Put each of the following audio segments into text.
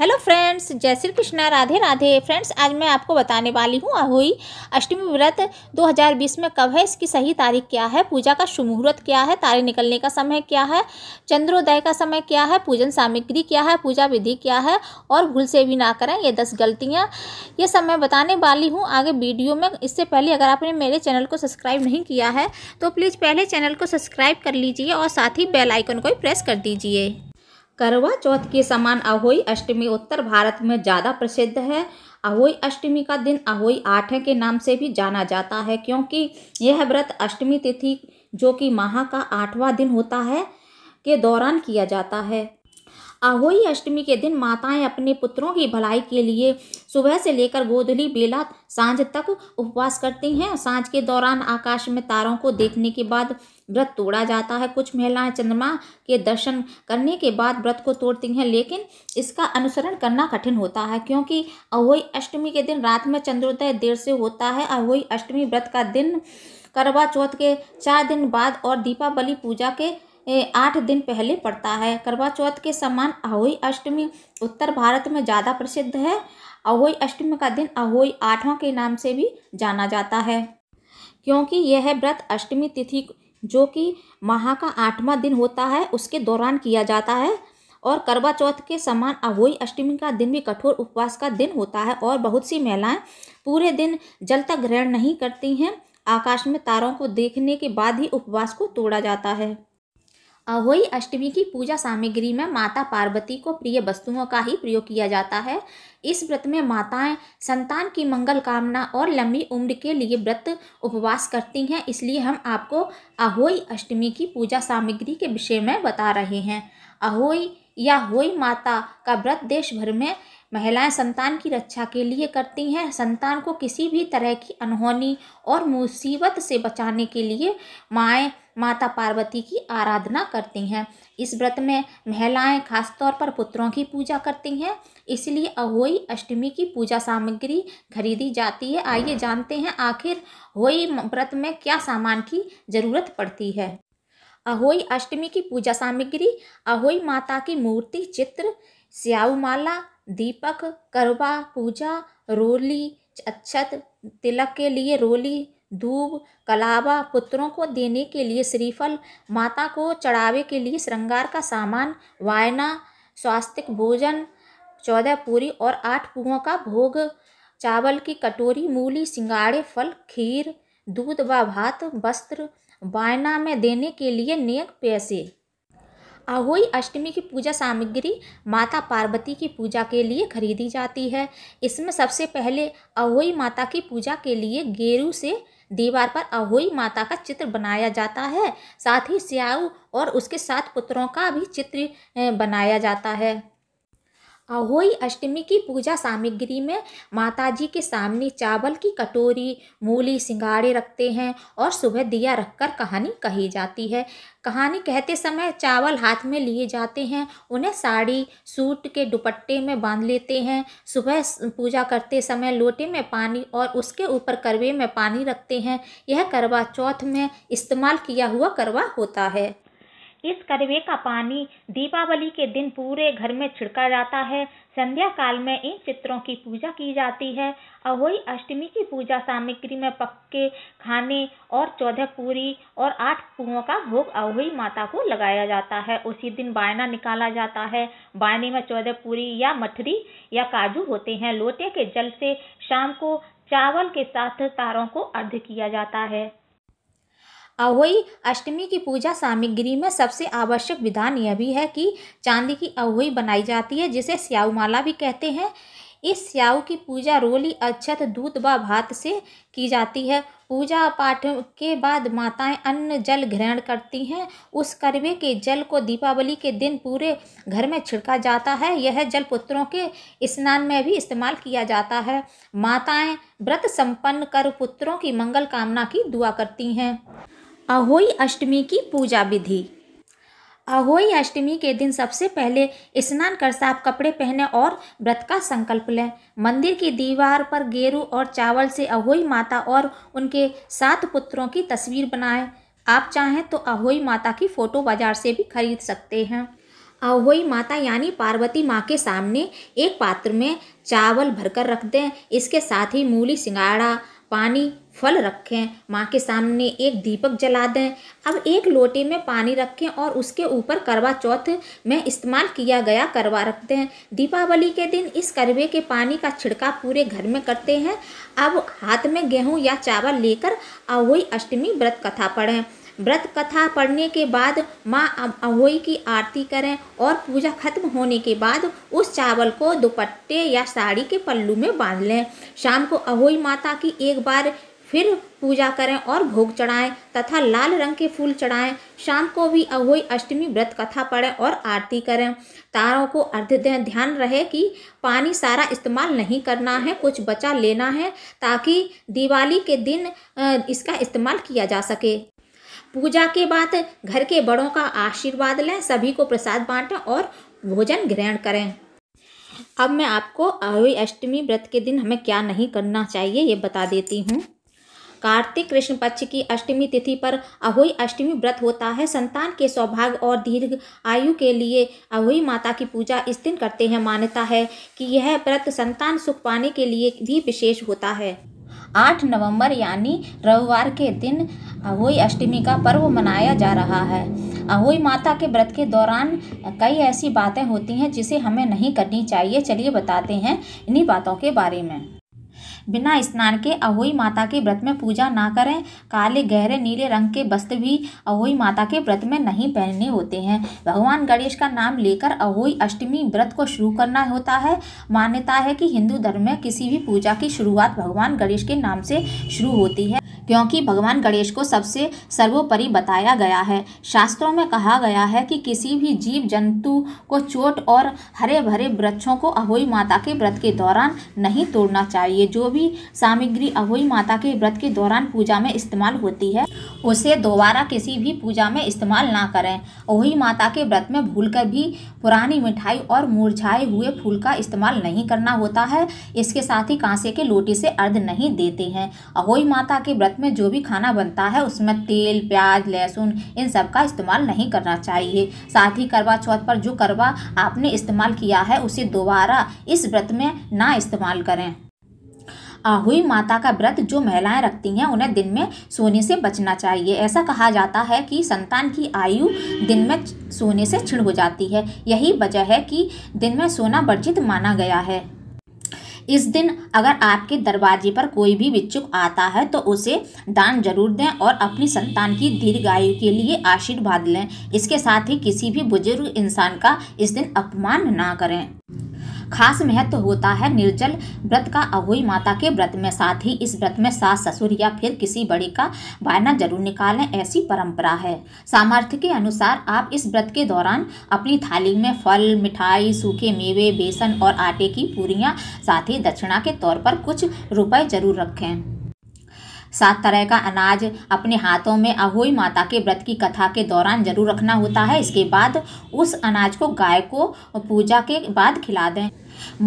hello friends जय Shri Krishna Radhe Radhe friends आज मैं आपको बताने वाली हूँ अहोई अष्टमी व्रत 2020 में कब है इसकी सही तारीख क्या है पूजा का शुभ मुहूर्त क्या है तारे निकलने का समय क्या है चंद्रोदय का समय क्या है पूजन सामग्री क्या है पूजा विधि क्या है और भूल से भी ना करें ये दस गलतियाँ ये सब मैं बताने वाली हूँ आगे वीडियो में इससे पहले अगर आपने मेरे चैनल को सब्सक्राइब नहीं किया है तो प्लीज़ पहले चैनल को सब्सक्राइब कर लीजिए और साथ ही बेलाइकन को भी प्रेस कर दीजिए करवा चौथ के समान अहोई अष्टमी उत्तर भारत में ज़्यादा प्रसिद्ध है अहोई अष्टमी का दिन अहोई आठ के नाम से भी जाना जाता है क्योंकि यह व्रत अष्टमी तिथि जो कि माह का आठवां दिन होता है के दौरान किया जाता है अहोई अष्टमी के दिन माताएं अपने पुत्रों की भलाई के लिए सुबह से लेकर गोधली बेला सांझ तक उपवास करती हैं सांझ के दौरान आकाश में तारों को देखने के बाद व्रत तोड़ा जाता है कुछ महिलाएं चंद्रमा के दर्शन करने के बाद व्रत को तोड़ती हैं लेकिन इसका अनुसरण करना कठिन होता है क्योंकि अहोई अष्टमी के दिन रात में चंद्रोदय देर से होता है अहोई अष्टमी व्रत का दिन करवा चौथ के चार दिन बाद और दीपावली पूजा के आठ दिन पहले पड़ता है करवा चौथ के समान अहोई अष्टमी उत्तर भारत में ज़्यादा प्रसिद्ध है अहोई अष्टमी का दिन अहोई आठवां के नाम से भी जाना जाता है क्योंकि यह व्रत अष्टमी तिथि जो कि माह का आठवां दिन होता है उसके दौरान किया जाता है और करवा चौथ के समान अहोई अष्टमी का दिन भी कठोर उपवास का दिन होता है और बहुत सी महिलाएं पूरे दिन जल तक ग्रहण नहीं करती हैं आकाश में तारों को देखने के बाद ही उपवास को तोड़ा जाता है अहोई अष्टमी की पूजा सामग्री में माता पार्वती को प्रिय वस्तुओं का ही प्रयोग किया जाता है इस व्रत में माताएं संतान की मंगल कामना और लंबी उम्र के लिए व्रत उपवास करती हैं इसलिए हम आपको अहोई अष्टमी की पूजा सामग्री के विषय में बता रहे हैं अहोई या होई माता का व्रत देश भर में महिलाएं संतान की रक्षा के लिए करती हैं संतान को किसी भी तरह की अनहोनी और मुसीबत से बचाने के लिए माएँ माता पार्वती की आराधना करती हैं इस व्रत में महिलाएं खासतौर पर पुत्रों की पूजा करती हैं इसलिए अहोई अष्टमी की पूजा सामग्री खरीदी जाती है आइए जानते हैं आखिर होई व्रत में क्या सामान की ज़रूरत पड़ती है अहोई अष्टमी की पूजा सामग्री अहोई माता की मूर्ति चित्र स्याऊ माला दीपक करवा पूजा रोली अक्षत तिलक के लिए रोली धूप कलावा पुत्रों को देने के लिए श्रीफल माता को चढ़ावे के लिए श्रृंगार का सामान वायना स्वास्थ्य भोजन चौदह पूरी और आठ पुओं का भोग चावल की कटोरी मूली सिंगाड़े फल खीर दूध व भात वस्त्र वायना में देने के लिए नेक पैसे अहोई अष्टमी की पूजा सामग्री माता पार्वती की पूजा के लिए खरीदी जाती है इसमें सबसे पहले अहोई माता की पूजा के लिए गेरू से दीवार पर अहोई माता का चित्र बनाया जाता है साथ ही स्याऊ और उसके सात पुत्रों का भी चित्र बनाया जाता है होई अष्टमी की पूजा सामग्री में माताजी के सामने चावल की कटोरी मूली सिंगाड़े रखते हैं और सुबह दिया रखकर कहानी कही जाती है कहानी कहते समय चावल हाथ में लिए जाते हैं उन्हें साड़ी सूट के दुपट्टे में बांध लेते हैं सुबह पूजा करते समय लोटे में पानी और उसके ऊपर करवे में पानी रखते हैं यह करवा चौथ में इस्तेमाल किया हुआ करवा होता है इस करवे का पानी दीपावली के दिन पूरे घर में छिड़का जाता है संध्या काल में इन चित्रों की पूजा की जाती है अहोई अष्टमी की पूजा सामग्री में पक्के खाने और चौदह पूरी और आठ कुओं का भोग अहोई माता को लगाया जाता है उसी दिन बायना निकाला जाता है बायने में चौदह पूरी या मठरी या काजू होते हैं लोटे के जल से शाम को चावल के साथ तारों को अर्ध किया जाता है अहोई अष्टमी की पूजा सामग्री में सबसे आवश्यक विधान यह भी है कि चांदी की अहोई बनाई जाती है जिसे स्याऊ माला भी कहते हैं इस स्याऊ की पूजा रोली अक्षत दूध व भात से की जाती है पूजा पाठ के बाद माताएं अन्न जल ग्रहण करती हैं उस करवे के जल को दीपावली के दिन पूरे घर में छिड़का जाता है यह जल पुत्रों के स्नान में भी इस्तेमाल किया जाता है माताएं व्रत संपन्न कर पुत्रों की मंगल कामना की दुआ करती हैं अहोई अष्टमी की पूजा विधि अहोई अष्टमी के दिन सबसे पहले स्नान कर साफ कपड़े पहने और व्रत का संकल्प लें मंदिर की दीवार पर गेरू और चावल से अहोई माता और उनके सात पुत्रों की तस्वीर बनाएं आप चाहें तो अहोई माता की फ़ोटो बाजार से भी खरीद सकते हैं अहोई माता यानी पार्वती माँ के सामने एक पात्र में चावल भरकर रख दें इसके साथ ही मूली सिंगाड़ा पानी फल रखें माँ के सामने एक दीपक जला दें अब एक लोटे में पानी रखें और उसके ऊपर करवा चौथ में इस्तेमाल किया गया करवा रख दें दीपावली के दिन इस करवे के पानी का छिड़काव पूरे घर में करते हैं अब हाथ में गेहूँ या चावल लेकर अहोई अष्टमी व्रत कथा पढ़ें व्रत कथा पढ़ने के बाद माँ अहोई की आरती करें और पूजा खत्म होने के बाद उस चावल को दुपट्टे या साड़ी के पल्लू में बांध लें शाम को अहोई माता की एक बार फिर पूजा करें और भोग चढ़ाएं तथा लाल रंग के फूल चढ़ाएं शाम को भी अहोई अष्टमी व्रत कथा पढ़ें और आरती करें तारों को अर्ध ध्यान रहे कि पानी सारा इस्तेमाल नहीं करना है कुछ बचा लेना है ताकि दिवाली के दिन इसका इस्तेमाल किया जा सके पूजा के बाद घर के बड़ों का आशीर्वाद लें सभी को प्रसाद बांटें और भोजन ग्रहण करें अब मैं आपको अहोई अष्टमी व्रत के दिन हमें क्या नहीं करना चाहिए ये बता देती हूँ कार्तिक कृष्ण पक्ष की अष्टमी तिथि पर अहोई अष्टमी व्रत होता है संतान के सौभाग्य और दीर्घ आयु के लिए अहोई माता की पूजा इस दिन करते हैं मान्यता है कि यह व्रत संतान सुख पाने के लिए भी विशेष होता है आठ नवंबर यानी रविवार के दिन अहोई अष्टमी का पर्व मनाया जा रहा है अहोई माता के व्रत के दौरान कई ऐसी बातें होती हैं जिसे हमें नहीं करनी चाहिए चलिए बताते हैं इन्हीं बातों के बारे में बिना स्नान के अहोई माता के व्रत में पूजा ना करें काले गहरे नीले रंग के वस्त्र भी अहोई माता के व्रत में नहीं पहनने होते हैं भगवान गणेश का नाम लेकर अहोई अष्टमी व्रत को शुरू करना होता है मान्यता है कि हिंदू धर्म में किसी भी पूजा की शुरुआत भगवान गणेश के नाम से शुरू होती है क्योंकि भगवान गणेश को सबसे सर्वोपरि बताया गया है शास्त्रों में कहा गया है कि किसी भी जीव जंतु को चोट और हरे भरे वृक्षों को अहोई माता के व्रत के दौरान नहीं तोड़ना चाहिए जो भी सामग्री अहोई माता के व्रत के दौरान पूजा में इस्तेमाल होती है उसे दोबारा किसी भी पूजा में इस्तेमाल ना करें अहोई माता के व्रत में भूल भी पुरानी मिठाई और मुरझाए हुए फूल का इस्तेमाल नहीं करना होता है इसके साथ ही कांसे के लोटे से अर्ध नहीं देते हैं अहोई माता के व्रत में जो भी खाना बनता है उसमें तेल प्याज लहसुन इन सब का इस्तेमाल नहीं करना चाहिए साथ ही करवा चौथ पर जो करवा आपने इस्तेमाल किया है उसे दोबारा इस व्रत में ना इस्तेमाल करें आहुई माता का व्रत जो महिलाएं रखती हैं उन्हें दिन में सोने से बचना चाहिए ऐसा कहा जाता है कि संतान की आयु दिन में सोने से छिड़ हो जाती है यही वजह है कि दिन में सोना वर्जित माना गया है इस दिन अगर आपके दरवाजे पर कोई भी विच्छुक आता है तो उसे दान जरूर दें और अपनी संतान की दीर्घायु के लिए आशीर्वाद लें इसके साथ ही किसी भी बुजुर्ग इंसान का इस दिन अपमान ना करें खास महत्व होता है निर्जल व्रत का अहोई माता के व्रत में साथ ही इस व्रत में सास ससुर या फिर किसी बड़े का बायना जरूर निकालें ऐसी परंपरा है सामर्थ्य के अनुसार आप इस व्रत के दौरान अपनी थाली में फल मिठाई सूखे मेवे बेसन और आटे की पूरियाँ साथ ही दक्षिणा के तौर पर कुछ रुपए जरूर रखें सात तरह का अनाज अपने हाथों में अहोई माता के व्रत की कथा के दौरान जरूर रखना होता है इसके बाद उस अनाज को गाय को पूजा के बाद खिला दें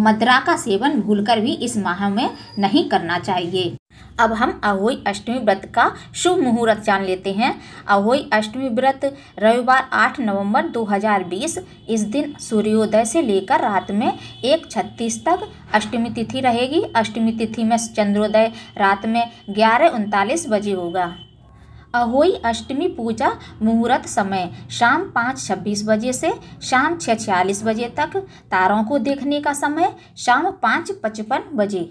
मदरा का सेवन भूलकर भी इस माह में नहीं करना चाहिए अब हम अहोई अष्टमी व्रत का शुभ मुहूर्त जान लेते हैं अहोई अष्टमी व्रत रविवार 8 नवंबर 2020 इस दिन सूर्योदय से लेकर रात में एक छत्तीस तक अष्टमी तिथि रहेगी अष्टमी तिथि में चंद्रोदय रात में ग्यारह उनतालीस बजे होगा अहोई अष्टमी पूजा मुहूर्त समय शाम पाँच छब्बीस बजे से शाम छः छियालीस बजे तक तारों को देखने का समय शाम पाँच पचपन बजे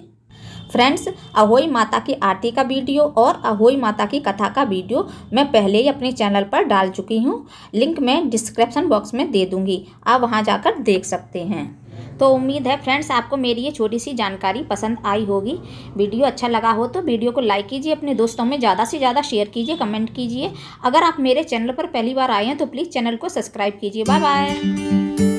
फ्रेंड्स अहोई माता की आरती का वीडियो और अहोई माता की कथा का वीडियो मैं पहले ही अपने चैनल पर डाल चुकी हूँ लिंक मैं डिस्क्रिप्शन बॉक्स में दे दूँगी आप वहाँ जाकर देख सकते हैं तो उम्मीद है फ्रेंड्स आपको मेरी ये छोटी सी जानकारी पसंद आई होगी वीडियो अच्छा लगा हो तो वीडियो को लाइक कीजिए अपने दोस्तों में ज़्यादा से ज़्यादा शेयर कीजिए कमेंट कीजिए अगर आप मेरे चैनल पर पहली बार आए हैं तो प्लीज़ चैनल को सब्सक्राइब कीजिए बाय बाय